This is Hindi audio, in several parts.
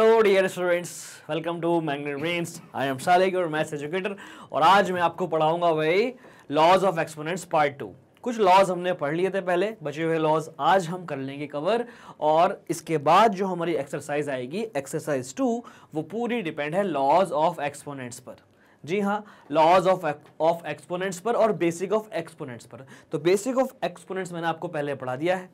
Hello dear students welcome to Magnet Brains I am Salik और मैथ्स एजुकेटर और आज मैं आपको पढ़ाऊंगा भाई laws of exponents part two कुछ लॉज हमने पढ़ लिए थे पहले बचे हुए लॉज आज हम कर लेंगे कवर और इसके बाद जो हमारी एक्सरसाइज आएगी एक्सरसाइज टू वो पूरी डिपेंड है लॉज ऑफ एक्सपोनेंट्स पर जी हाँ लॉज ऑफ ऑफ एक्सपोनेंट्स पर और बेसिक ऑफ एक्सपोनेंट्स पर तो बेसिक ऑफ एक्सपोनेंट्स मैंने आपको पहले पढ़ा दिया है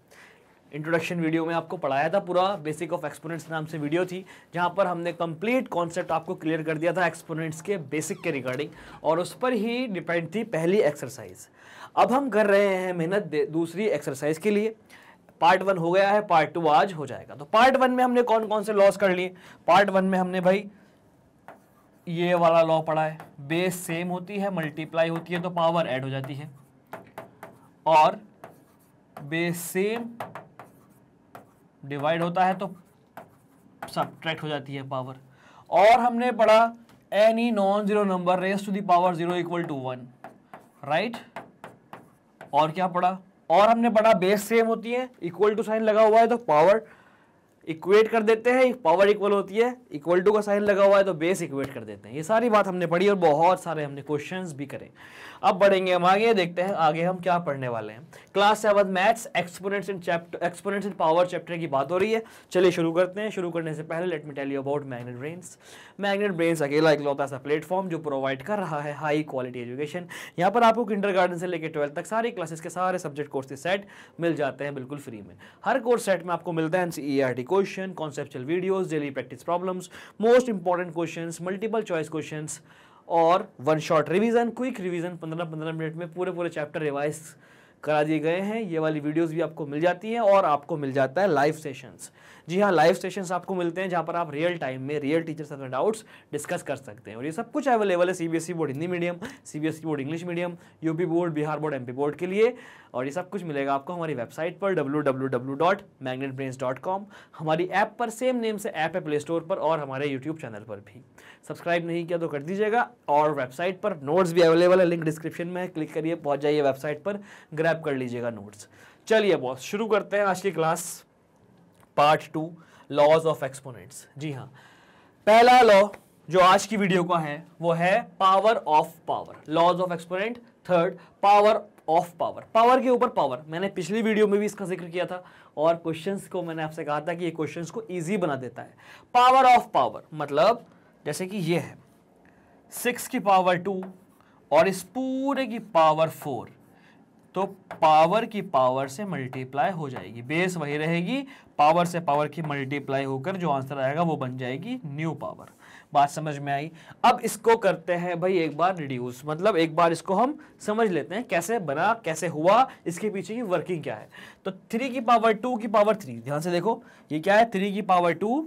इंट्रोडक्शन वीडियो में आपको पढ़ाया था पूरा बेसिक ऑफ एक्सपोनेंट्स नाम से वीडियो थी जहाँ पर हमने कंप्लीट कॉन्सेप्ट आपको क्लियर कर दिया था एक्सपोनेंट्स के बेसिक के रिगार्डिंग और उस पर ही डिपेंड थी पहली एक्सरसाइज अब हम कर रहे हैं मेहनत दूसरी एक्सरसाइज के लिए पार्ट वन हो गया है पार्ट टू आज हो जाएगा तो पार्ट वन में हमने कौन कौन से लॉस कर लिए पार्ट वन में हमने भाई ये वाला लॉ पढ़ा है बेस सेम होती है मल्टीप्लाई होती है तो पावर एड हो जाती है और बेस सेम डिवाइड होता है तो सब्ट्रैक्ट हो जाती है पावर और हमने पढ़ा any non zero number raise to the power zero equal to one right और क्या पढ़ा और हमने पढ़ा बेस सेम होती है इक्वल टू साइन लगा हुआ है तो पावर इक्वेट कर देते हैं पावर इक्वल होती है इक्वल टू का साइन लगा हुआ है तो बेस इक्वेट कर देते हैं ये सारी बात हमने पढ़ी और बहुत सारे हमने क्वेश्चंस भी करें अब बढ़ेंगे हम आगे देखते हैं आगे हम क्या पढ़ने वाले हैं class seven maths exponents in chapter exponents in power chapter की बात हो रही है चलिए शुरू करते हैं शुरू करने से पहले let me tell you about Magnet Brains Magnet Brains अकेला इकलौता ऐसा प्लेटफॉर्म जो प्रोवाइड कर रहा है हाई क्वालिटी एजुकेशन यहाँ पर आपको गार्डन से लेकर ट्वेल्थ तक सारी क्लासेस के सारे सब्जेक्ट कोर्सेज सेट मिल जाते हैं बिल्कुल फ्री में हर कोर्स सेट में आपको मिलता है an question conceptual videos daily practice problems most important question multiple choice question और one shot revision quick revision पंद्रह पंद्रह मिनट में पूरे पूरे चैप्टर रिवाइज करा दिए गए हैं ये वाली वीडियोस भी आपको मिल जाती हैं और आपको मिल जाता है लाइव सेशंस जी हाँ लाइव सेशंस आपको मिलते हैं जहाँ पर आप रियल टाइम में रियल टीचर्स अपने डाउट्स डिस्कस कर सकते हैं और ये सब कुछ अवेलेबल है C board e Hindi medium C board English medium UP board Bihar board M board के लिए और ये सब कुछ मिलेगा आपको हमारी वेबसाइट पर डब्ल्यू हमारी ऐप पर सेम नेम से ऐप है प्ले स्टोर पर और हमारे यूट्यूब चैनल पर भी सब्सक्राइब नहीं किया तो कर दीजिएगा और वेबसाइट पर नोट्स भी अवेलेबल है लिंक डिस्क्रिप्शन में क्लिक करिए पहुंच जाइए वेबसाइट पर ग्रैप कर लीजिएगा नोट्स चलिए बॉस शुरू करते हैं आज की class part two laws of exponents जी हाँ पहला लॉ जो आज की वीडियो का है वो है power of power laws of exponent third power of power power के ऊपर पावर मैंने पिछली वीडियो में भी इसका जिक्र किया था और क्वेश्चंस को मैंने आपसे कहा था कि ये क्वेश्चंस को इजी बना देता है पावर ऑफ पावर मतलब जैसे कि ये है सिक्स की पावर टू और इस पूरे की पावर फोर तो पावर की पावर से मल्टीप्लाई हो जाएगी बेस वही रहेगी पावर से पावर की मल्टीप्लाई होकर जो आंसर आएगा वो बन जाएगी न्यू पावर बात समझ में आई अब इसको करते हैं भाई एक बार रिड्यूस मतलब एक बार इसको हम समझ लेते हैं कैसे बना कैसे हुआ इसके पीछे की वर्किंग क्या है तो थ्री की पावर टू की पावर थ्री ध्यान से देखो ये क्या है थ्री की पावर टू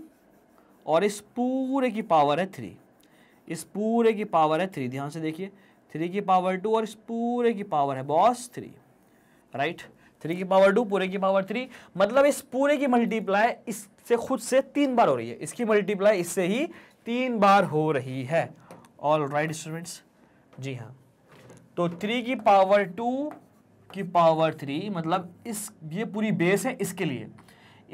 और इस पूरे की पावर है थ्री इस पूरे की पावर है थ्री ध्यान से देखिए थ्री की पावर टू और इस पूरे की पावर है बॉस थ्री राइट थ्री की पावर टू पूरे की पावर थ्री मतलब इस पूरे की मल्टीप्लाई इससे खुद से तीन बार हो रही है इसकी मल्टीप्लाई इससे ही तीन बार हो रही है ऑल राइट स्टूडेंट्स जी हाँ तो थ्री की पावर टू की पावर थ्री मतलब इस ये पूरी बेस है इसके लिए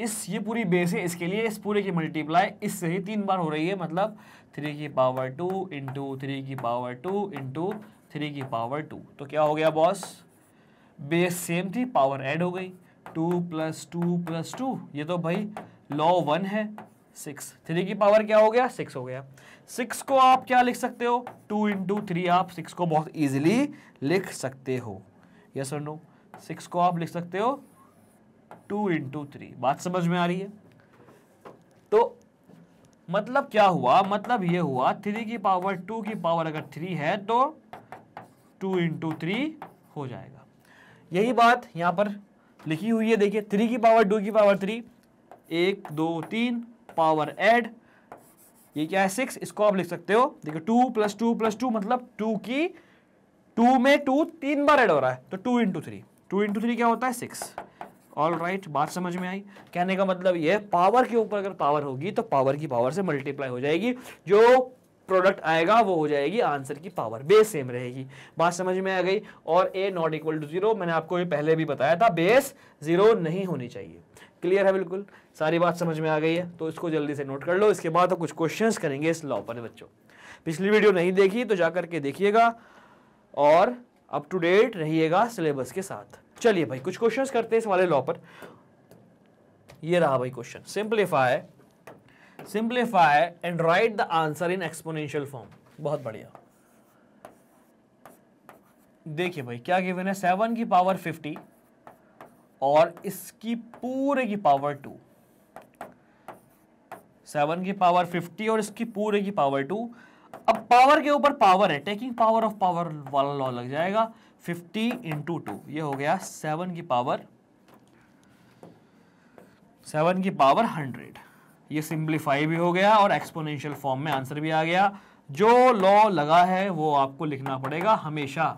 इस ये पूरी बेस है इसके लिए इस पूरे की मल्टीप्लाई इससे ही तीन बार हो रही है मतलब थ्री की पावर टू इंटू थ्री की पावर टू इंटू थ्री की पावर टू तो क्या हो गया बॉस बेस सेम थी पावर ऐड हो गई two plus two plus two ये तो भाई लॉ वन है सिक्स थ्री की पावर क्या हो गया सिक्स हो गया सिक्स को आप क्या लिख सकते हो टू इंटू थ्री आप सिक्स को बहुत इजीली लिख सकते हो यस सर नो सिक्स को आप लिख सकते हो टू इंटू थ्री बात समझ में आ रही है तो मतलब क्या हुआ मतलब ये हुआ थ्री की पावर टू की पावर अगर थ्री है तो टू इंटू थ्री हो जाएगा यही बात यहाँ पर लिखी हुई है देखिए थ्री की पावर टू की पावर थ्री एक दो तीन पावर एड ये क्या है सिक्स इसको आप लिख सकते हो देखिए two plus two plus two मतलब टू की टू में टू तीन बार एड हो रहा है तो two into three two into three क्या होता है सिक्स ऑल राइट right, बात समझ में आई कहने का मतलब ये पावर के ऊपर अगर पावर होगी तो पावर की पावर से मल्टीप्लाई हो जाएगी जो प्रोडक्ट आएगा वो हो जाएगी आंसर की पावर बेस सेम रहेगी बात समझ में आ गई और A not equal to zero मैंने आपको ये पहले भी बताया था बेस जीरो नहीं होनी चाहिए क्लियर है बिल्कुल सारी बात समझ में आ गई है तो इसको जल्दी से नोट कर लो इसके बाद तो कुछ क्वेश्चंस करेंगे इस लॉ पर बच्चों पिछली वीडियो नहीं देखी तो जा करके देखिएगा और अप टू डेट रहिएगा सिलेबस के साथ चलिए भाई कुछ क्वेश्चन करते हैं इस वाले लॉ पर ये रहा भाई question simplify simplify and write the answer in exponential form बहुत बढ़िया देखिए भाई क्या गिवन है सेवन की पावर फिफ्टी और इसकी पूरे की पावर टू सेवन की पावर फिफ्टी और इसकी पूरे की पावर टू अब पावर के ऊपर पावर है टेकिंग पावर ऑफ पावर वाला लॉ लग जाएगा फिफ्टी इंटू टू ये हो गया सेवन की पावर सेवन की पावर हंड्रेड ये सिंप्लीफाई भी हो गया और एक्सपोनेंशियल फॉर्म में आंसर भी आ गया जो लॉ लगा है वो आपको लिखना पड़ेगा हमेशा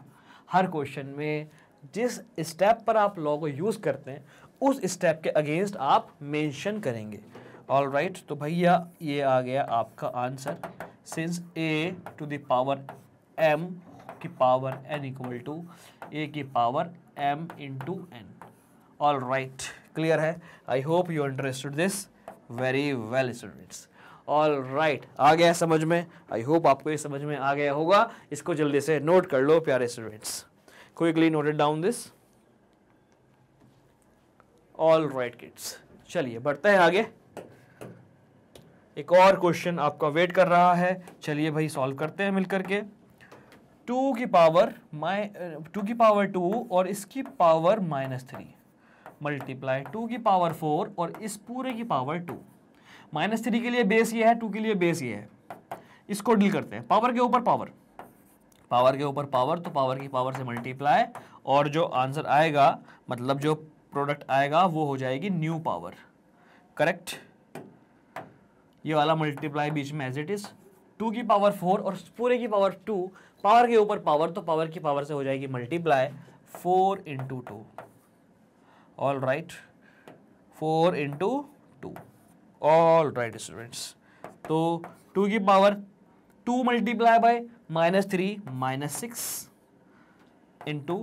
हर क्वेश्चन में जिस स्टेप पर आप लॉ को यूज़ करते हैं उस स्टेप के अगेंस्ट आप मेंशन करेंगे ऑल राइट right, तो भैया ये आ गया आपका answer since a to the power M की power n equal to a की power m into n all right clear है I hope you understood this very well students all right आ गया समझ में आई होप आपको ये समझ में आ गया होगा इसको जल्दी से नोट कर लो प्यारे students quickly noted down this all right kids चलिए बढ़ते हैं आगे एक और क्वेश्चन आपका वेट कर रहा है चलिए भाई सॉल्व करते हैं मिलकर के टू की पावर माइ टू की पावर टू और इसकी power minus three multiply two की पावर फोर और इस पूरे की पावर टू माइनस थ्री के लिए बेस ये है टू के लिए बेस ये है इसको डील करते हैं पावर के ऊपर पावर पावर के ऊपर पावर तो पावर की पावर से मल्टीप्लाई और जो आंसर आएगा मतलब जो प्रोडक्ट आएगा वो हो जाएगी न्यू पावर करेक्ट ये वाला मल्टीप्लाई बीच में एज इट इज़ टू की पावर फोर और पूरे की पावर टू पावर के ऊपर पावर तो पावर की पावर से हो जाएगी multiply four into two all right four into two all right students तो टू की power two multiply by minus three minus six into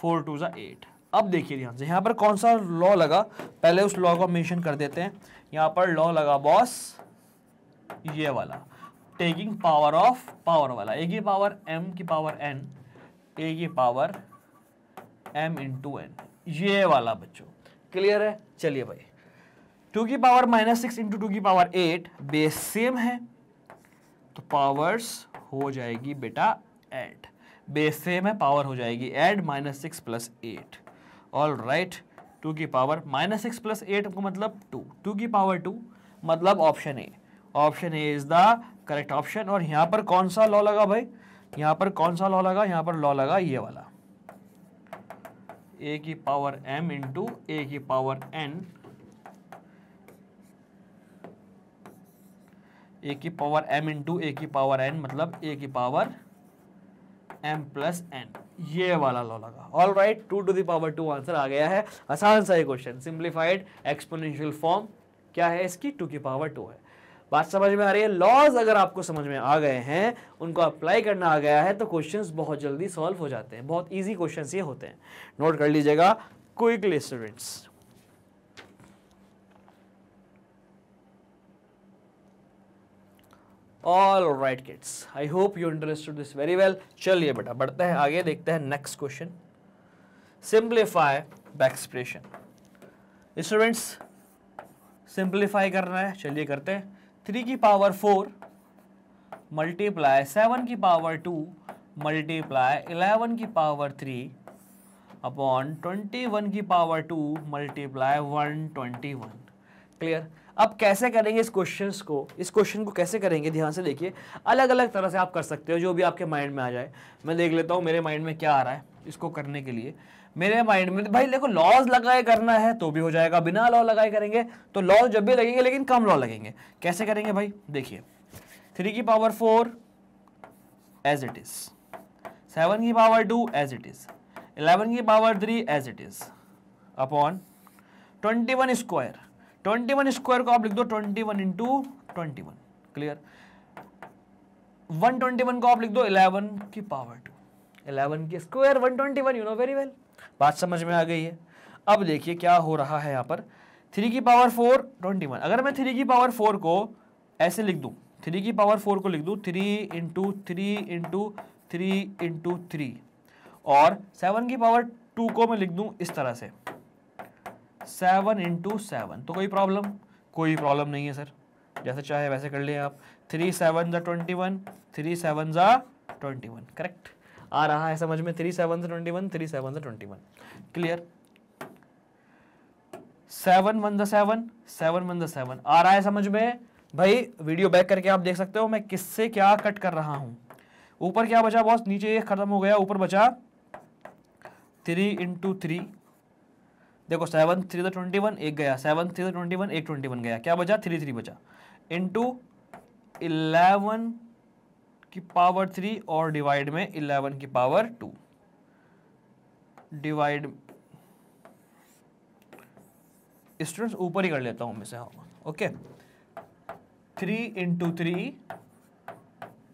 four two जो एट अब देखिए ध्यान से यहाँ पर कौन सा लॉ लगा पहले उस लॉ को मेंशन कर देते हैं यहाँ पर लॉ लगा बॉस ये वाला टेकिंग पावर ऑफ पावर वाला ए की पावर एम की पावर एन ए की पावर एम इंटू एन ये वाला बच्चों क्लियर है चलिए भाई टू की power minus six into two की पावर एट बेस सेम है तो पावर्स हो जाएगी बेटा एट बेस सेम है पावर हो जाएगी add minus six plus eight all right two की power minus six plus eight को मतलब टू टू की पावर टू मतलब option a option a is the correct option और यहाँ पर कौन सा लॉ लगा भाई यहाँ पर कौन सा लॉ लगा यहाँ पर लॉ लगा ये वाला ए की पावर एम इंटू ए की पावर एन ए की पावर एम इंटू ए की पावर एन मतलब ए की पावर एम प्लस एन ये वाला लॉ लगा all right two to the power two answer आ गया है आसान सा ही क्वेश्चन सिंप्लीफाइड एक्सपोनेंशियल फॉर्म क्या है इसकी टू की पावर टू है बात समझ में आ रही है लॉज अगर आपको समझ में आ गए हैं उनको अप्लाई करना आ गया है तो क्वेश्चंस बहुत जल्दी सॉल्व हो जाते हैं बहुत इजी क्वेश्चंस ये होते हैं नोट कर लीजिएगा quickly students all right kids I hope you understood this very well चलिए बेटा बढ़ते हैं आगे देखते हैं next question simplify the expression students simplify करना है चलिए करते हैं थ्री की पावर फोर मल्टीप्लाई सेवन की पावर टू मल्टीप्लाई इलेवन की power three upon twenty one की power two multiply one twenty one clear अब कैसे करेंगे इस क्वेश्चन को इस क्वेश्चन को कैसे करेंगे ध्यान से देखिए अलग अलग तरह से आप कर सकते हो जो भी आपके माइंड में आ जाए मैं देख लेता हूँ मेरे माइंड में क्या आ रहा है इसको करने के लिए मेरे माइंड में तो भाई देखो लॉज लगाए करना है तो भी हो जाएगा बिना लॉ लगाए करेंगे तो लॉज जब भी लगेंगे लेकिन कम लॉ लगेंगे कैसे करेंगे भाई देखिए थ्री की power four as it is seven की power two as it is eleven की power three as it is upon twenty one square twenty one square को आप लिख दो twenty one into twenty one clear one twenty one को आप लिख दो इलेवन की पावर टू इलेवन की square one twenty one you know very well बात समझ में आ गई है अब देखिए क्या हो रहा है यहाँ पर थ्री की पावर फोर ट्वेंटी वन अगर मैं थ्री की पावर फोर को ऐसे लिख दूँ थ्री की पावर फोर को लिख दूँ three into three into three into three और सेवन की पावर टू को मैं लिख दूँ इस तरह से सेवन इंटू सेवन तो कोई प्रॉब्लम कोई प्रॉब्लम नहीं है सर जैसे चाहे वैसे कर लिए आप थ्री सेवन ज़ा ट्वेंटी वन थ्री सेवन ज़ा ट्वेंटी वन करेक्ट आ रहा है समझ में थ्री सेवन से ट्वेंटी वन थ्री सेवन से twenty one clear seven one the seven seven one the seven आ रहा है समझ में भाई वीडियो बैक करके आप देख सकते हो मैं किससे क्या कट कर रहा हूं ऊपर क्या बचा बॉस नीचे ये खत्म हो गया ऊपर बचा थ्री इंटू थ्री देखो seven three the twenty one एक गया seven three the twenty one एक ट्वेंटी वन गया क्या बचा थ्री थ्री बचा इंटू इलेवन की पावर थ्री और डिवाइड में इलेवन की पावर टू डिवाइड स्टूडेंट्स ऊपर ही कर लेता हूं मैं से हाँ, okay three into three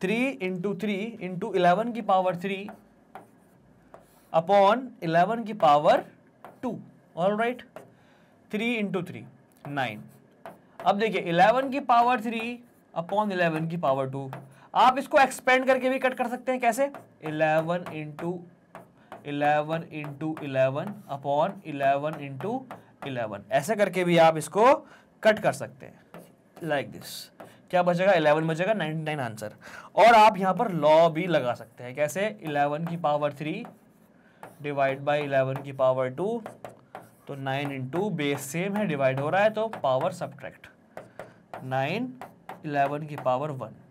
three into three into eleven की पावर थ्री अपॉन इलेवन की power two all right three into three nine अब देखिए इलेवन की पावर थ्री अपॉन इलेवन की पावर टू आप इसको एक्सपेंड करके भी कट कर सकते हैं कैसे eleven into eleven into eleven upon eleven into eleven ऐसे करके भी आप इसको कट कर सकते हैं लाइक like दिस क्या बचेगा इलेवन बचेगा नाइनटी नाइन आंसर और आप यहाँ पर लॉ भी लगा सकते हैं कैसे इलेवन की power three divide by eleven की पावर टू तो नाइन इंटू बेस सेम है डिवाइड हो रहा है तो पावर सब्ट्रैक्ट नाइन इलेवन की पावर वन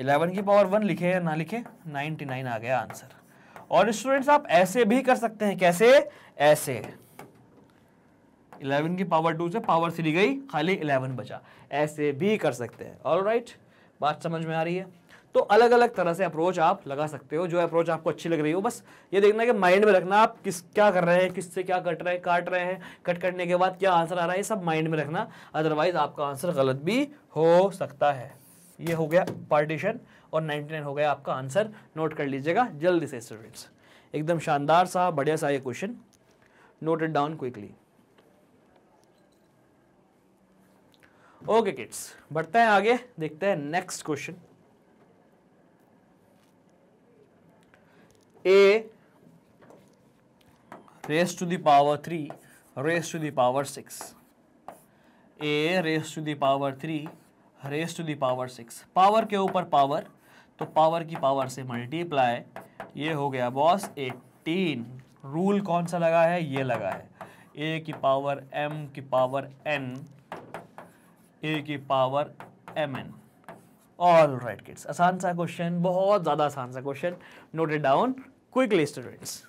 इलेवन की पावर वन लिखे या ना लिखे नाइनटी नाइन आ गया आंसर और स्टूडेंट्स आप ऐसे भी कर सकते हैं कैसे ऐसे इलेवन की पावर टू से पावर थ्री गई खाली इलेवन बचा ऐसे भी कर सकते हैं ऑल राइट बात समझ में आ रही है तो अलग अलग तरह से अप्रोच आप लगा सकते हो जो अप्रोच आपको अच्छी लग रही हो बस ये देखना कि माइंड में रखना आप किस क्या कर रहे हैं किससे क्या कट रहे हैं काट रहे हैं कट करने के बाद क्या आंसर आ रहा है ये सब माइंड में रखना अदरवाइज आपका आंसर गलत भी हो सकता है ये हो गया पार्टीशन और 99 हो गया आपका आंसर नोट कर लीजिएगा जल्दी से स्टूडेंट्स एकदम शानदार सा बढ़िया सा ये question note it down quickly okay kids बढ़ते हैं आगे देखते हैं next question a raise to the power three raise to the power six a raise to the power three raise to the power six power के ऊपर पावर तो पावर की पावर से मल्टीप्लाई ये हो गया बॉस एटीन रूल कौन सा लगा है ये लगा है ए की पावर एम की पावर एन ए की power M N all right kids आसान सा क्वेश्चन बहुत ज़्यादा आसान सा question noted down quickly students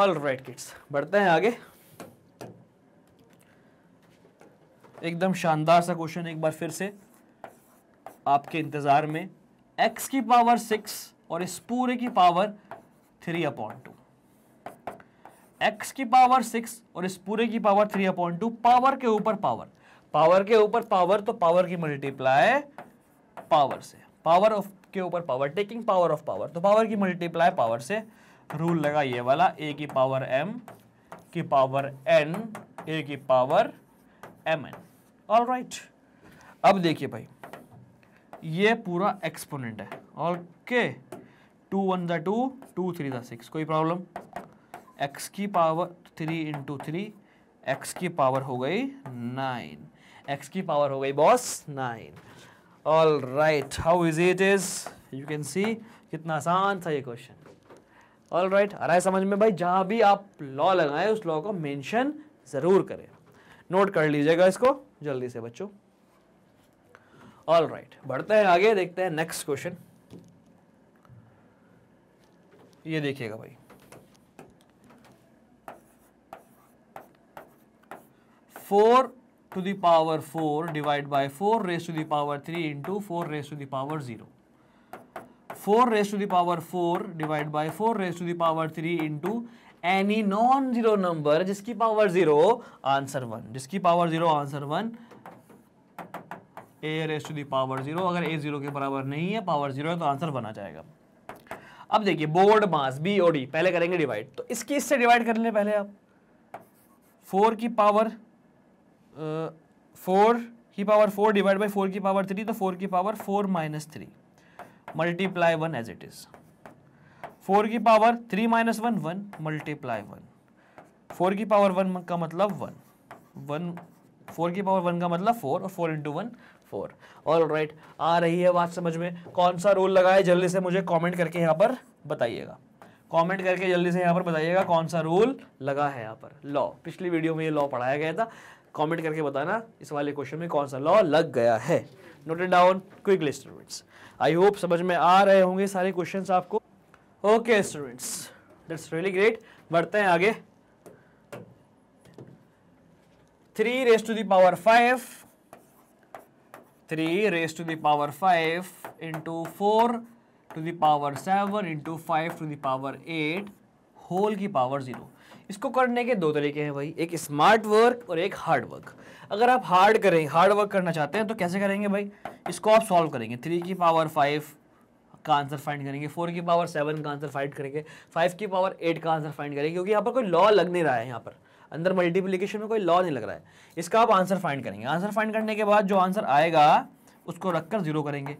all right kids बढ़ते हैं आगे एकदम शानदार सा क्वेश्चन एक बार फिर से आपके इंतज़ार में एक्स की पावर सिक्स और इस पूरे की power three upon two x की पावर सिक्स और इस पूरे की power three upon two power के ऊपर पावर पावर के ऊपर पावर तो पावर की मल्टीप्लाई पावर से पावर ऑफ के ऊपर power taking power of power तो पावर की मल्टीप्लाई पावर से रूल लगा ये वाला ए की पावर एम की पावर एन ए की power M N all right अब देखिए भाई ये पूरा एक्सपोनेंट है okay two one the two two three the six कोई प्रॉब्लम एक्स की power three into three x की पावर हो गई नाइन एक्स की पावर हो गई boss nine all right how is it is you can see कितना आसान था ये क्वेश्चन ऑल राइट आ रहा है समझ में भाई जहाँ भी आप लॉ लगाए उस लॉ को मेंशन ज़रूर करें नोट कर लीजिएगा इसको जल्दी से बच्चों ऑल राइट right. बढ़ते हैं आगे देखते हैं नेक्स्ट क्वेश्चन ये देखिएगा भाई four to the power four divide by four raise to the power three into four raise to the power zero four raise to the power four divide by four raise to the power three into any non zero number जिसकी पावर जीरो आंसर वन जिसकी power zero answer one a raise to the power zero अगर ए जीरो के बराबर नहीं है पावर जीरो है तो आंसर बना जाएगा अब देखिए BODMAS B O D पहले करेंगे डिवाइड तो इसकी इससे डिवाइड कर लें पहले आप फोर की पावर फोर की power four divide by four की पावर थ्री तो फोर की power four minus three multiply one as it is four की power three minus one one multiply one four की पावर वन का मतलब वन वन फोर की पावर वन का मतलब फोर और four into one four all right आ रही है बात समझ में कौन सा रूल लगाए जल्दी से मुझे कमेंट करके यहाँ पर बताइएगा कमेंट करके जल्दी से यहाँ पर बताइएगा कौन सा रूल लगा है यहाँ पर लॉ पिछली वीडियो में ये लॉ पढ़ाया गया था कमेंट करके बताना इस वाले क्वेश्चन में कौन सा लॉ लग गया है noted down quickly I hope समझ में आ रहे होंगे सारे क्वेश्चंस आपको okay students that's really great बढ़ते हैं आगे three raise to the power five three raise to the power five into four to the power seven into five to the power eight whole की पावर ज़ीरो इसको करने के दो तरीके हैं भाई एक स्मार्ट वर्क और एक हार्ड वर्क अगर आप हार्ड करें हार्ड वर्क करना चाहते हैं तो कैसे करेंगे भाई इसको आप सॉल्व करेंगे थ्री की पावर फाइव का आंसर फाइंड करेंगे फोर की पावर सेवन का आंसर फाइंड करेंगे फाइव की पावर एट का आंसर फाइंड करेंगे क्योंकि यहाँ पर कोई लॉ लग नहीं रहा है यहाँ पर अंदर मल्टीप्लीकेशन में कोई लॉ नहीं लग रहा है इसका आप आंसर फाइंड करेंगे आंसर फाइंड करने के बाद जो आंसर आएगा उसको रखकर जीरो करेंगे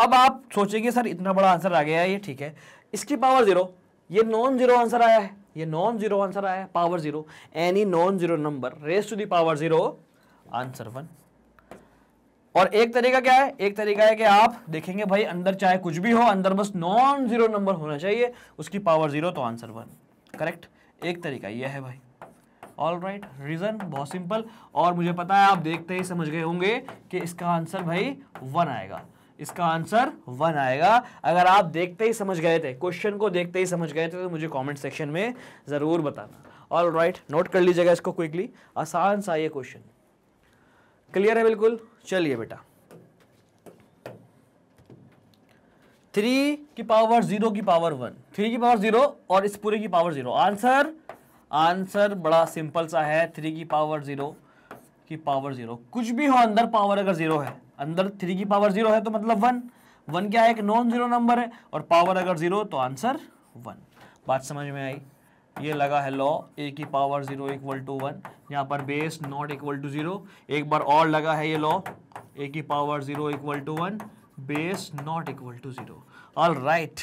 अब आप सोचेंगे सर इतना बड़ा आंसर आ गया है ये ठीक है इसकी पावर जीरो ये नॉन जीरो आंसर आया है ये नॉन जीरो आंसर आया है power zero any non zero number raise to the power zero answer one और एक तरीका क्या है एक तरीका है कि आप देखेंगे भाई अंदर चाहे कुछ भी हो अंदर बस नॉन जीरो नंबर होना चाहिए उसकी पावर जीरो तो आंसर वन करेक्ट एक तरीका यह है भाई ऑल राइट रीज़न बहुत सिंपल और मुझे पता है आप देखते ही समझ गए होंगे कि इसका आंसर भाई वन आएगा इसका आंसर वन आएगा अगर आप देखते ही समझ गए थे क्वेश्चन को देखते ही समझ गए थे तो मुझे कमेंट सेक्शन में ज़रूर बताना ऑल राइट नोट कर लीजिएगा इसको क्विकली आसान सा ये क्वेश्चन क्लियर है बिल्कुल चलिए बेटा थ्री की पावर जीरो की पावर वन थ्री की पावर जीरो और इस पूरे की पावर जीरो आंसर आंसर बड़ा सिंपल सा है थ्री की पावर जीरो की पावर जीरो कुछ भी हो अंदर पावर अगर जीरो है अंदर थ्री की पावर जीरो है तो मतलब वन वन क्या है एक नॉन जीरो नंबर है और पावर अगर जीरो तो आंसर वन बात समझ में आई ये लगा है लॉ ए की power zero equal to one यहाँ पर base not equal to zero एक बार और लगा है ये लॉ ए की power zero equal to one base not equal to zero all right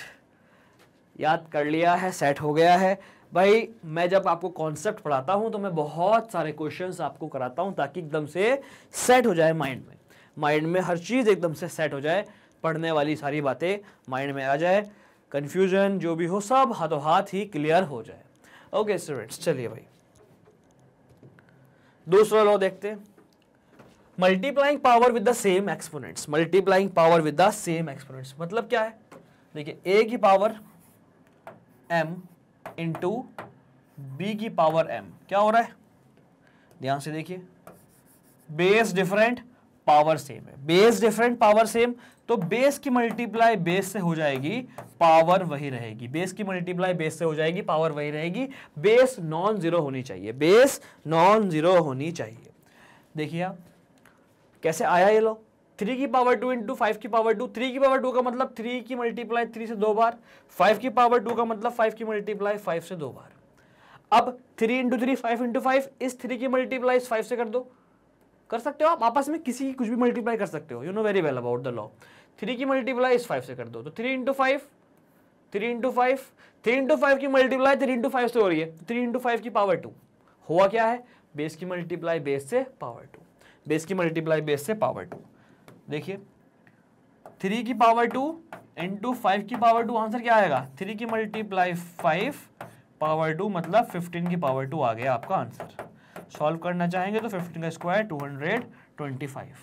याद कर लिया है सेट हो गया है भाई मैं जब आपको कॉन्सेप्ट पढ़ाता हूँ तो मैं बहुत सारे क्वेश्चंस आपको कराता हूँ ताकि एकदम से सेट हो जाए माइंड में माइंड में हर चीज़ एकदम से सेट हो जाए पढ़ने वाली सारी बातें माइंड में आ जाए कन्फ्यूजन जो भी हो सब हाथों हाथ ही क्लियर हो जाए ओके स्टूडेंट्स चलिए भाई दूसरा लॉ देखते हैं multiplying power with the same exponents multiplying power with the same exponents मतलब क्या है देखिए ए की पावर एम इंटू बी की पावर एम क्या हो रहा है ध्यान से देखिए बेस डिफरेंट पावर सेम है बेस डिफरेंट पावर सेम तो बेस की मल्टीप्लाई बेस से हो जाएगी पावर वही रहेगी बेस की मल्टीप्लाई बेस से हो जाएगी पावर वही रहेगी बेस नॉन जीरो होनी चाहिए बेस नॉन जीरो होनी चाहिए देखिए आप कैसे आया ये लो थ्री की पावर टू इंटू फाइव की पावर टू थ्री की पावर टू का मतलब थ्री की मल्टीप्लाई थ्री से दो बार फाइव की पावर टू का मतलब फाइव की मल्टीप्लाई फाइव से दो बार अब three into three five into five इस थ्री की मल्टीप्लाई फाइव से कर दो कर सकते हो आप आपस में किसी की कुछ भी मल्टीप्लाई कर सकते हो you know very well about the law three की मल्टीप्लाई इस फाइव से कर दो तो three into five three into five three into five की मल्टीप्लाई थ्री इंटू फाइव से हो रही है थ्री इंटू फाइव की पावर टू हुआ क्या है बेस की मल्टीप्लाई बेस से पावर टू बेस की मल्टीप्लाई बेस से पावर टू देखिए थ्री की पावर टू इंटू फाइव की पावर टू आंसर क्या आएगा थ्री की मल्टीप्लाई फाइव पावर टू मतलब फिफ्टीन की पावर टू आ गया आपका आंसर सॉल्व करना चाहेंगे तो फिफ्टीन का square two hundred twenty five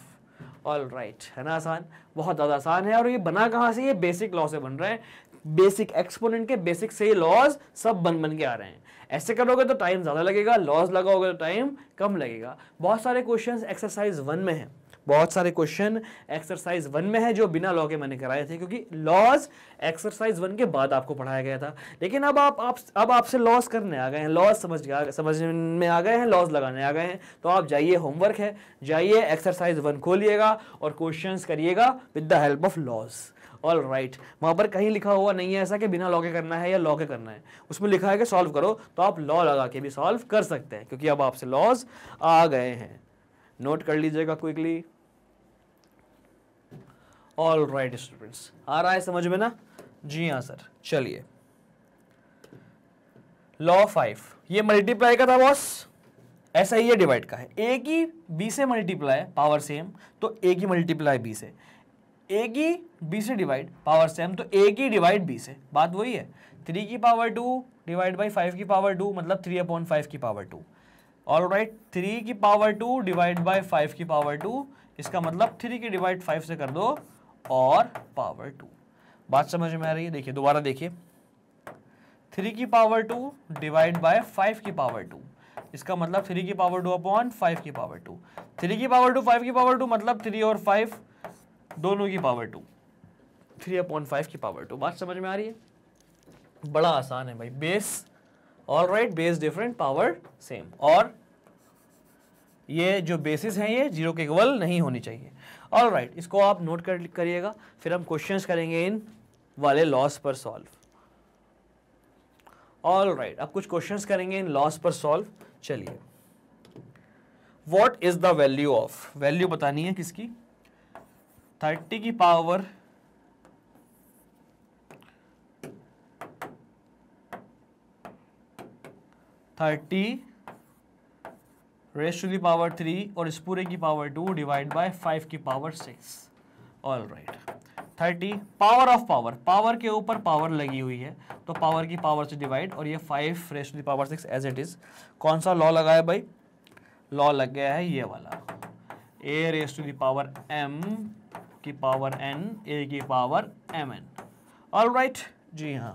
all right है ना आसान बहुत ज़्यादा आसान है और ये बना कहाँ से ये बेसिक लॉ से बन रहे हैं बेसिक एक्सपोनेंट के बेसिक से लॉज सब बन बन के आ रहे हैं ऐसे करोगे तो टाइम ज़्यादा लगेगा लॉज लगाओगे तो टाइम कम लगेगा बहुत सारे क्वेश्चंस एक्सरसाइज वन में हैं बहुत सारे क्वेश्चन एक्सरसाइज वन में है जो बिना लॉ के मैंने कराए थे क्योंकि लॉज एक्सरसाइज वन के बाद आपको पढ़ाया गया था लेकिन अब आप, आप अब आपसे लॉस करने आ गए हैं लॉस समझ समझ में आ गए हैं लॉस लगाने आ गए हैं तो आप जाइए होमवर्क है जाइए एक्सरसाइज वन खोलिएगा और क्वेश्चन करिएगा with the help of laws all right वहाँ पर कहीं लिखा हुआ नहीं है ऐसा कि बिना लॉ के करना है या लॉ के करना है उसमें लिखा है कि सॉल्व करो तो आप लॉ लगा के भी सॉल्व कर सकते हैं क्योंकि अब आपसे लॉज आ गए हैं नोट कर लीजिएगा क्विकली ऑल राइट स्टूडेंट्स आ रहा है समझ में ना जी हाँ सर चलिए लॉ फाइव ये मल्टीप्लाई का था बॉस ऐसा ही है डिवाइड का है ए की बी से मल्टीप्लाई पावर सेम तो ए की मल्टीप्लाई बी से ए की बी से डिवाइड पावर सेम तो ए की डिवाइड बी से बात वही है थ्री की power two divide by five की पावर टू मतलब थ्री अपॉइंट फाइव की power two all right three की power two divide by five की पावर टू इसका मतलब थ्री की डिवाइड फाइव से कर दो और पावर टू बात समझ में आ रही है देखिए दोबारा देखिए थ्री की power two divide by five की पावर टू इसका मतलब थ्री की पावर टू अपॉन फाइव की पावर टू थ्री की पावर टू फाइव की पावर टू मतलब थ्री और फाइव दोनों की power two three upon five की पावर टू बात समझ में आ रही है बड़ा आसान है भाई base all right base different power same और ये जो बेसिस हैं ये जीरो के इक्वल नहीं होनी चाहिए ऑल राइट right, इसको आप नोट कर करिएगा फिर हम क्वेश्चंस करेंगे इन वाले लॉस पर सॉल्व ऑल राइट अब कुछ क्वेश्चंस करेंगे इन लॉस पर सॉल्व चलिए what is the value of value बतानी है किसकी थर्टी की power thirty raise to the power three और इस पूरे की power two divide by five की power six all right thirty power of power power के ऊपर पावर लगी हुई है तो पावर की पावर से डिवाइड और ये five raise to the power six as it is कौन सा लॉ लगा है भाई लॉ लग गया है ये वाला A raise to the power M की पावर एन ए की power M N all right जी हाँ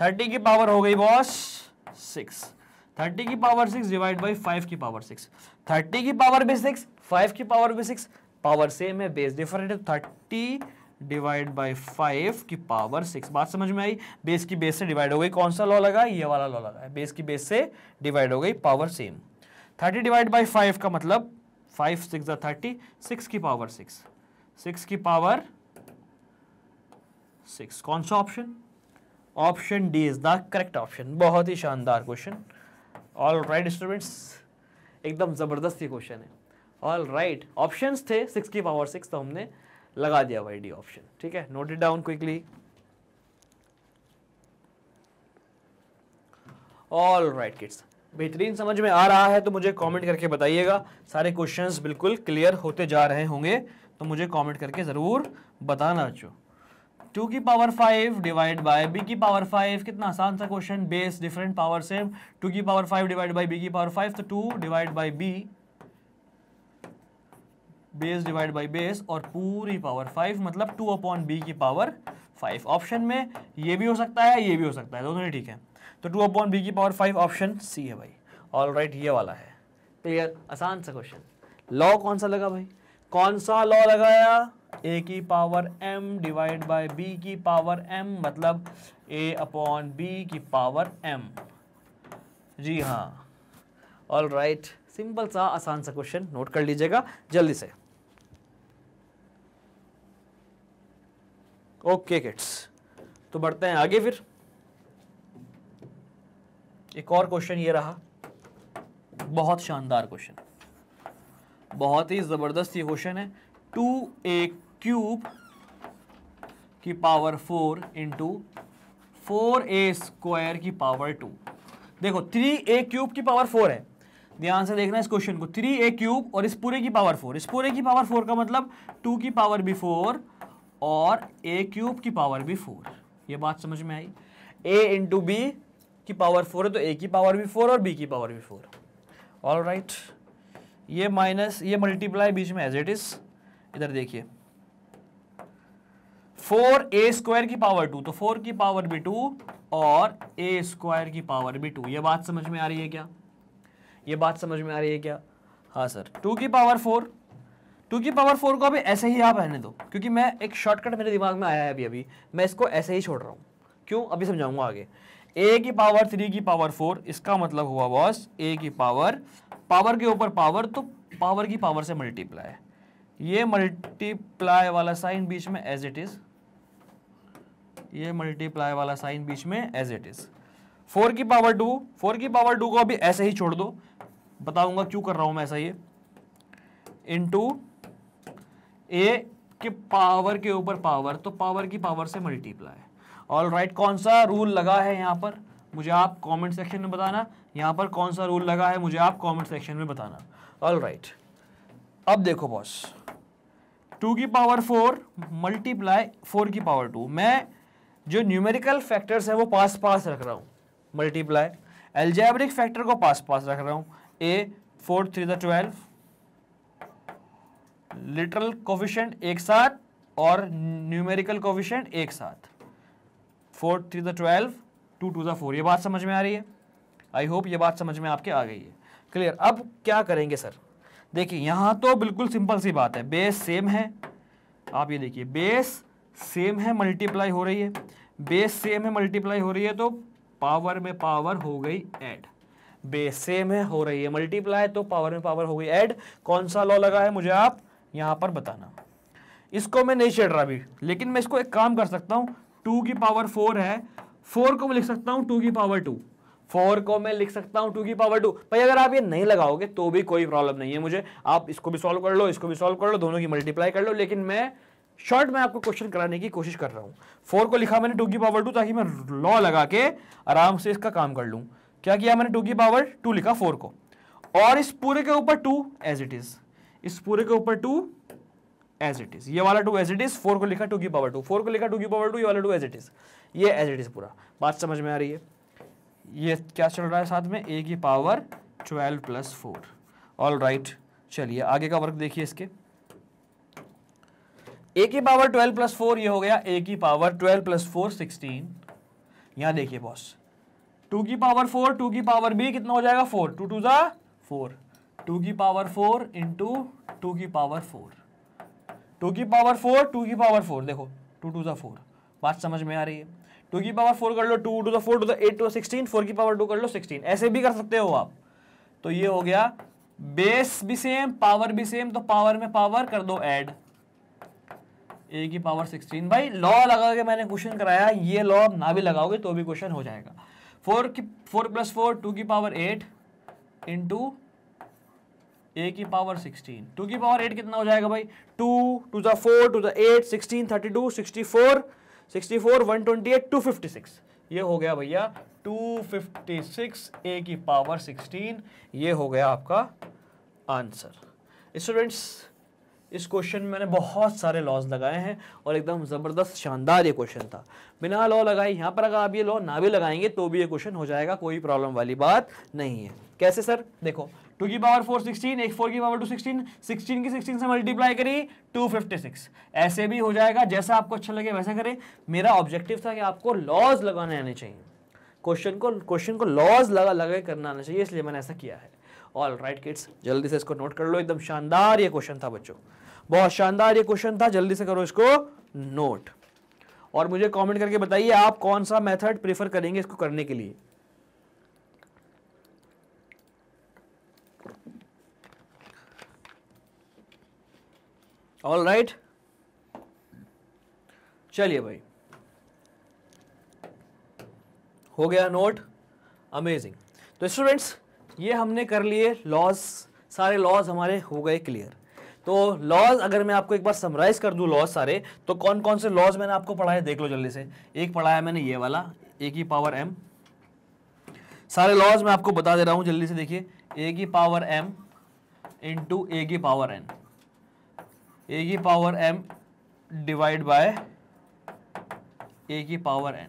थर्टी की पावर हो गई बॉस सिक्स थर्टी की power six divide by five की पावर सिक्स थर्टी की पावर भी सिक्स फाइव की पावर भी सिक्स पावर सेम है बेस डिफरेंट है थर्टी डिवाइड बाई फाइव की पावर सिक्स बात समझ में आई बेस की बेस से डिवाइड हो गई कौन सा लॉ लगा ये वाला लॉ लगा है बेस की बेस से डिवाइड हो गई power same thirty divide by five का मतलब फाइव सिक्स थर्टी सिक्स की पावर सिक्स सिक्स की पावर सिक्स कौन सा option option D is the correct option बहुत ही शानदार क्वेश्चन ऑल राइट स्टूडेंट्स एकदम ज़बरदस्त ही क्वेश्चन है ऑल राइट ऑप्शन थे सिक्स की पावर सिक्स तो हमने लगा दिया वाई डी ऑप्शन ठीक है note it down quickly all right kids बेहतरीन समझ में आ रहा है तो मुझे कमेंट करके बताइएगा सारे क्वेश्चंस बिल्कुल क्लियर होते जा रहे होंगे तो मुझे कमेंट करके ज़रूर बताना चो टू की power five divide by B की पावर फाइव कितना आसान सा question base different power same two की power five divide by B की पावर फाइव तो two divide by B base divide by base और पूरी पावर फाइव मतलब टू अपॉन बी की पावर फाइव ऑप्शन में ये भी हो सकता है ये भी हो सकता है दोनों ही ठीक है तो टू अपॉन बी की पावर फाइव ऑप्शन सी है भाई ऑल राइट right, ये वाला है क्लियर आसान सा क्वेश्चन लॉ कौन सा लगा भाई कौन सा लॉ लगाया ए की power M divide by B की पावर एम मतलब ए अपॉन बी की पावर एम जी हाँ ऑल राइट सिंपल सा आसान सा क्वेश्चन नोट कर लीजिएगा जल्दी से ओके किड्स तो बढ़ते हैं आगे फिर एक और क्वेश्चन ये रहा बहुत शानदार क्वेश्चन बहुत ही ज़बरदस्त ये क्वेश्चन है टू ए क्यूब की power four into four A square की पावर टू देखो थ्री ए क्यूब की पावर फोर है ध्यान से देखना इस क्वेश्चन को थ्री ए क्यूब और इस पूरे की पावर फोर इस पूरे की पावर फोर का मतलब टू की पावर भी फोर और ए क्यूब की पावर भी फोर ये बात समझ में आई ए इंटू बी की पावर फोर है तो ए की पावर भी फोर और बी की पावर भी फोर ऑल राइट ये माइनस ये मल्टीप्लाई बीच में एज इट इज़ इधर देखिए फोर ए स्क्वायर की पावर टू तो फोर की पावर भी टू और ए स्क्वायर की पावर भी टू ये बात समझ में आ रही है क्या ये बात समझ में आ रही है क्या हाँ सर टू की पावर फोर टू की पावर फोर को अभी ऐसे ही आप रहने दो क्योंकि मैं एक शॉर्टकट मेरे दिमाग में आया है अभी अभी मैं इसको ऐसे ही छोड़ रहा हूँ क्यों अभी समझाऊंगा आगे ए की पावर थ्री की पावर फोर इसका मतलब हुआ बॉस ए की पावर पावर के ऊपर पावर तो पावर की पावर से मल्टीप्लाई ये मल्टीप्लाई वाला साइन बीच में एज इट इज़ ये मल्टीप्लाई वाला साइन बीच में एज इट इज फोर की पावर टू फोर की पावर टू को अभी ऐसे ही छोड़ दो बताऊंगा क्यों कर रहा हूं मैं ऐसा ये टू ए के पावर के ऊपर पावर तो पावर की पावर से मल्टीप्लाई ऑल राइट कौन सा रूल लगा है यहां पर मुझे आप कमेंट सेक्शन में बताना यहां पर कौन सा रूल लगा है मुझे आप कमेंट सेक्शन में बताना ऑल राइट right. अब देखो बॉस टू की पावर फोर मल्टीप्लाई फोर की पावर टू मैं जो न्यूमेरिकल फैक्टर्स हैं वो पास पास रख रहा हूँ मल्टीप्लाई एल्जेब्रिक फैक्टर को पास पास रख रहा हूँ A four three the twelve literal coefficient एक साथ और न्यूमेरिकल कोफिशेंट एक साथ four three the twelve two two the four ये बात समझ में आ रही है आई होप ये बात समझ में आपके आ गई है क्लियर अब क्या करेंगे सर देखिए यहाँ तो बिल्कुल सिंपल सी बात है बेस सेम है आप ये देखिए बेस सेम है मल्टीप्लाई हो रही है बेस सेम है मल्टीप्लाई हो रही है तो पावर में पावर हो गई एड बेस सेम है हो रही है मल्टीप्लाई तो पावर में पावर हो गई एड कौन सा लॉ लगा है मुझे आप यहाँ पर बताना इसको मैं नहीं छेड़ रहा अभी लेकिन मैं इसको एक काम कर सकता हूँ टू की पावर फोर है फोर को मैं लिख सकता हूँ टू की पावर टू फोर को मैं लिख सकता हूँ टू की पावर टू भाई अगर आप ये नहीं लगाओगे तो भी कोई प्रॉब्लम नहीं है मुझे आप इसको भी सॉल्व कर लो इसको भी सॉल्व कर लो दोनों की मल्टीप्लाई कर लो लेकिन मैं शॉर्ट में आपको क्वेश्चन कराने की कोशिश कर रहा हूँ फोर को लिखा मैंने टू की पावर टू ताकि मैं लॉ लगा के आराम से इसका काम कर लूँ क्या किया मैंने टू की पावर टू लिखा फोर को और इस पूरे के ऊपर टू एज इट इज इस पूरे के ऊपर टू एज इट इज ये वाला two as it is four को लिखा टू की पावर टू फोर को लिखा टू की पावर टू ये वाला टू एज इट इज ये एज इट इज पूरा बात समझ में आ रही है ये क्या चल रहा है साथ में ए की power twelve plus four all right चलिए आगे का वर्क देखिए इसके ए की पावर ट्वेल्व प्लस फोर ये हो गया ए की power twelve plus four sixteen यहाँ देखिए बॉस टू की पावर फोर टू की पावर बी कितना हो जाएगा फोर टू टू ज़ा फोर टू की पावर फोर इंटू टू की पावर फोर टू की पावर फोर टू की पावर फोर देखो टू टू ज़ा फोर बात समझ में आ रही है टू की पावर फोर कर लो टू टू ज़ा फोर टू ज़ा टू सिक्सटीन फोर की पावर टू कर लो सिक्सटीन ऐसे भी कर सकते हो आप तो ये हो गया बेस भी सेम पावर भी सेम तो पावर में पावर कर दो एड ए की पावर सिक्सटीन भाई लॉ लगा के मैंने क्वेश्चन कराया ये लॉ आप ना भी लगाओगे तो भी क्वेश्चन हो जाएगा फोर की फोर प्लस फोर टू की पावर एट इंटू ए की पावर सिक्सटीन टू की पावर एट कितना हो जाएगा भाई टू टू ज़ा फोर टू ज़ा eight sixteen thirty two sixty four sixty four one twenty eight two fifty six ये हो गया भैया टू फिफ्टी सिक्स ए की पावर सिक्सटीन ये हो गया आपका आंसर स्टूडेंट्स इस क्वेश्चन में मैंने बहुत सारे लॉज लगाए हैं और एकदम ज़बरदस्त शानदार ये क्वेश्चन था बिना लॉ लगाए यहाँ पर अगर आप ये लॉ ना भी लगाएंगे तो भी ये क्वेश्चन हो जाएगा कोई प्रॉब्लम वाली बात नहीं है कैसे सर देखो टू की पावर फोर सिक्सटीन एक फोर की पावर टू सिक्सटीन सिक्सटीन की सिक्सटीन से मल्टीप्लाई करी टू फिफ्टी सिक्स ऐसे भी हो जाएगा जैसा आपको अच्छा लगे वैसा करें मेरा ऑब्जेक्टिव था कि आपको लॉज लगाने आने चाहिए क्वेश्चन को क्वेश्चन को लॉज लगा लगा करना आना चाहिए इसलिए मैंने ऐसा किया है ऑल राइट किड्स जल्दी से इसको नोट कर लो एकदम शानदार ये क्वेश्चन था बच्चों बहुत शानदार ये क्वेश्चन था जल्दी से करो इसको नोट और मुझे कमेंट करके बताइए आप कौन सा मेथड प्रेफर करेंगे इसको करने के लिए ऑल राइट right. चलिए भाई हो गया नोट अमेजिंग तो स्टूडेंट्स ये हमने कर लिए लॉज सारे लॉज हमारे हो गए क्लियर तो लॉज अगर मैं आपको एक बार समराइज कर दूं लॉज सारे तो कौन कौन से लॉज मैंने आपको पढ़ाए देख लो जल्दी से एक पढ़ाया मैंने ये वाला ए की पावर एम सारे लॉज मैं आपको बता दे रहा हूँ जल्दी से देखिए ए की पावर एम इंटू ए की पावर एन ए की power M divide by A की पावर एन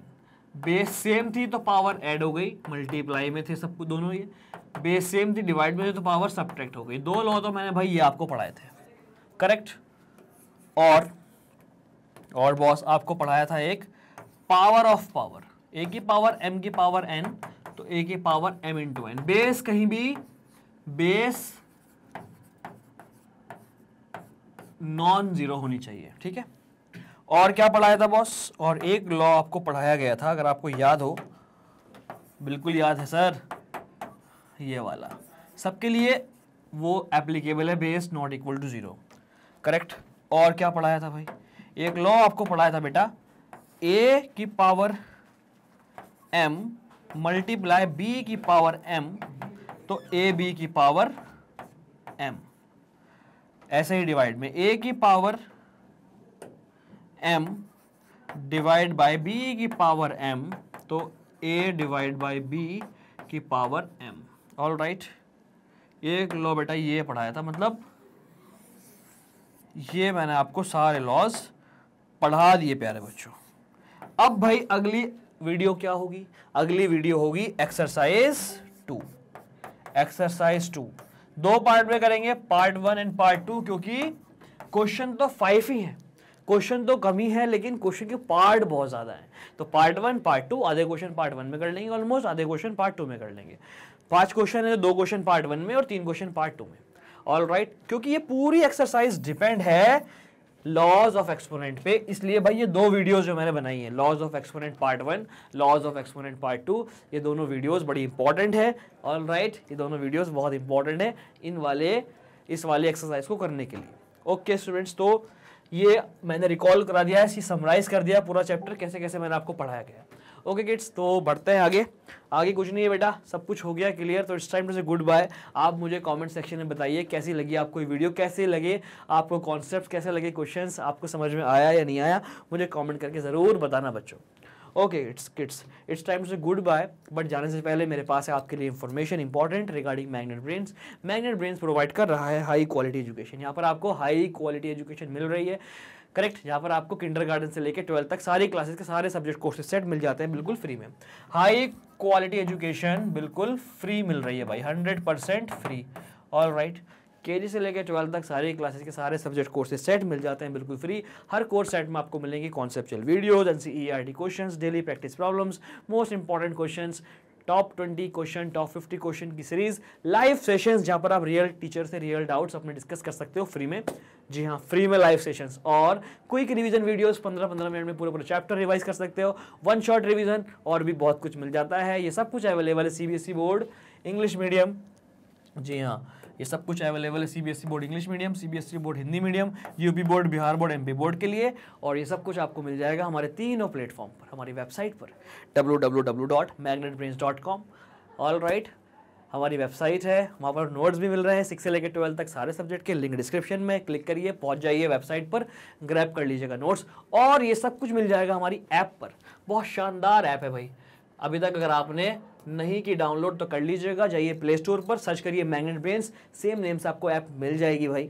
बेस सेम थी तो पावर एड हो गई मल्टीप्लाई में थे सब कुछ दोनों ये बेस सेम थी डिवाइड में तो पावर सब्ट्रैक्ट हो गई दो लॉ तो मैंने भाई ये आपको पढ़ाए थे करेक्ट और और बॉस आपको पढ़ाया था एक पावर ऑफ पावर ए की पावर एम की पावर एन तो ए की power M into N base कहीं भी बेस नॉन जीरो होनी चाहिए ठीक है और क्या पढ़ाया था बॉस और एक लॉ आपको पढ़ाया गया था अगर आपको याद हो बिल्कुल याद है सर ये वाला सबके लिए वो एप्लीकेबल है base not equal to zero correct और क्या पढ़ाया था भाई एक लॉ आपको पढ़ाया था बेटा ए की पावर एम मल्टीप्लाई बी की पावर एम तो ए बी की पावर एम ऐसे ही डिवाइड में ए की power M divide by B की पावर एम तो ए डिवाइड बाय बी की पावर एम ऑल राइट एक लो बेटा ये पढ़ाया था मतलब ये मैंने आपको सारे लॉज पढ़ा दिए प्यारे बच्चों अब भाई अगली वीडियो क्या होगी अगली वीडियो होगी एक्सरसाइज टू एक्सरसाइज टू दो पार्ट में करेंगे part one and part two क्योंकि क्वेश्चन तो फाइव ही है क्वेश्चन तो कम ही है लेकिन क्वेश्चन के पार्ट बहुत ज़्यादा हैं तो पार्ट वन पार्ट टू आधे क्वेश्चन पार्ट वन में कर लेंगे ऑलमोस्ट आधे क्वेश्चन पार्ट टू में कर लेंगे पांच क्वेश्चन है दो क्वेश्चन पार्ट वन में और तीन क्वेश्चन पार्ट टू में ऑल राइट right, क्योंकि ये पूरी एक्सरसाइज डिपेंड है लॉज ऑफ एक्सपोनेंट पे इसलिए भाई ये दो वीडियोस जो मैंने बनाई हैं laws of exponent part one laws of exponent part two ये दोनों वीडियोस बड़ी इंपॉर्टेंट है ऑल राइट right, ये दोनों वीडियोस बहुत इंपॉर्टेंट है इन वाले इस वाले एक्सरसाइज को करने के लिए ओके okay, स्टूडेंट्स तो ये मैंने रिकॉल करा दिया है समराइज कर दिया पूरा चैप्टर कैसे कैसे मैंने आपको पढ़ाया गया ओके किड्स तो बढ़ते हैं आगे आगे कुछ नहीं है बेटा सब कुछ हो गया क्लियर तो it's time to say good bye आप मुझे कमेंट सेक्शन में बताइए कैसी लगी आपको ये वीडियो कैसे लगे आपको कॉन्सेप्ट कैसे लगे क्वेश्चंस आपको समझ में आया या नहीं आया मुझे कमेंट करके ज़रूर बताना बच्चों okay it's kids it's time to good bye but जाने से पहले मेरे पास है आपके लिए information important regarding Magnet Brains Magnet Brains provide कर रहा है हाई क्वालिटी एजुकेशन यहाँ पर आपको हाई क्वालिटी एजुकेशन मिल रही है करेक्ट यहाँ पर आपको किंडर से लेकर ट्वेल्थ तक सारी क्लासेस के सारे सब्जेक्ट कोर्सेज सेट मिल जाते हैं बिल्कुल फ्री में हाई क्वालिटी एजुकेशन बिल्कुल फ्री मिल रही है भाई hundred percent free all right K G से लेकर ट्वेल्थ तक सारी क्लासेस के सारे सब्जेक्ट कोर्सेज सेट मिल जाते हैं बिल्कुल फ्री हर कोर्स सेट में आपको मिलेंगे conceptual videos N C E R T question daily practice problems most important question top twenty question top fifty question की सीरीज लाइव सेशन जहां पर आप रियल टीचर से रियल डाउट्स अपने डिस्कस कर सकते हो फ्री में जी हाँ फ्री में लाइव सेशंस और क्विक रिवीजन वीडियोस 15-15 मिनट में पूरे पूरे चैप्टर रिवाइज कर सकते हो वन शॉट रिवीजन और भी बहुत कुछ मिल जाता है ये सब कुछ अवेलेबल है सीबीएसई बोर्ड इंग्लिश मीडियम जी हाँ ये सब कुछ अवेलेबल है CBSE board English medium CBSE board Hindi medium UP board Bihar board MP board के लिए और ये सब कुछ आपको मिल जाएगा हमारे तीनों प्लेटफॉर्म पर हमारी वेबसाइट पर डब्ल्यू ऑल राइट हमारी वेबसाइट है वहाँ पर नोट्स भी मिल रहे हैं सिक्स से लेकर ट्वेल्थ तक सारे सब्जेक्ट के लिंक डिस्क्रिप्शन में क्लिक करिए पहुँच जाइए वेबसाइट पर ग्रैप कर लीजिएगा नोट्स और ये सब कुछ मिल जाएगा हमारी ऐप पर बहुत शानदार ऐप है भाई अभी तक अगर आपने नहीं कि डाउनलोड तो कर लीजिएगा जाइए प्ले स्टोर पर सर्च करिए मैग्नेट ब्रेन सेम नेम से आपको ऐप मिल जाएगी भाई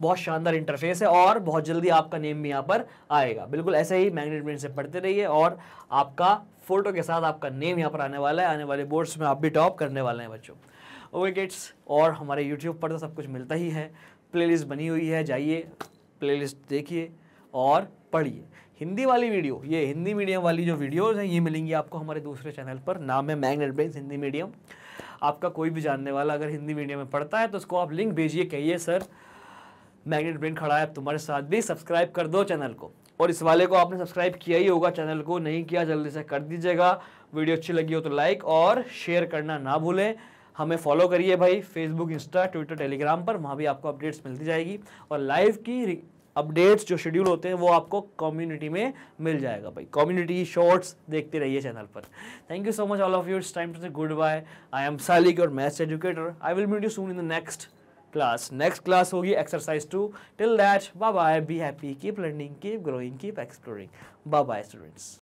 बहुत शानदार इंटरफेस है और बहुत जल्दी आपका नेम भी यहाँ पर आएगा बिल्कुल ऐसे ही मैग्नेट ब्रेन से पढ़ते रहिए और आपका फोटो के साथ आपका नेम यहाँ पर आने वाला है आने वाले बोर्ड्स में आप भी टॉप करने वाले हैं बच्चों ओके किट्स और हमारे यूट्यूब पर तो सब कुछ मिलता ही है प्ले बनी हुई है जाइए प्ले देखिए और पढ़िए हिंदी वाली वीडियो ये हिंदी मीडियम वाली जो वीडियोज़ हैं ये मिलेंगी आपको हमारे दूसरे चैनल पर नाम है मैगनेट ब्रेन्स हिंदी मीडियम आपका कोई भी जानने वाला अगर हिंदी मीडियम में पढ़ता है तो उसको आप लिंक भेजिए कहिए सर मैग्नेट ब्रेन खड़ा है तुम्हारे साथ भी सब्सक्राइब कर दो चैनल को और इस वाले को आपने सब्सक्राइब किया ही होगा चैनल को नहीं किया जल्दी से कर दीजिएगा वीडियो अच्छी लगी हो तो लाइक और शेयर करना ना भूलें हमें फॉलो करिए भाई फेसबुक इंस्टा ट्विटर टेलीग्राम पर वहाँ भी आपको अपडेट्स मिलती जाएगी और लाइव की अपडेट्स जो शेड्यूल होते हैं वो आपको कम्युनिटी में मिल जाएगा भाई कम्युनिटी शॉर्ट्स देखते रहिए चैनल पर thank you so much all of you it's time to say good bye I am Salik और maths educator I will meet you soon in the next class next class होगी exercise two till that bye bye be happy keep learning keep growing keep exploring bye bye students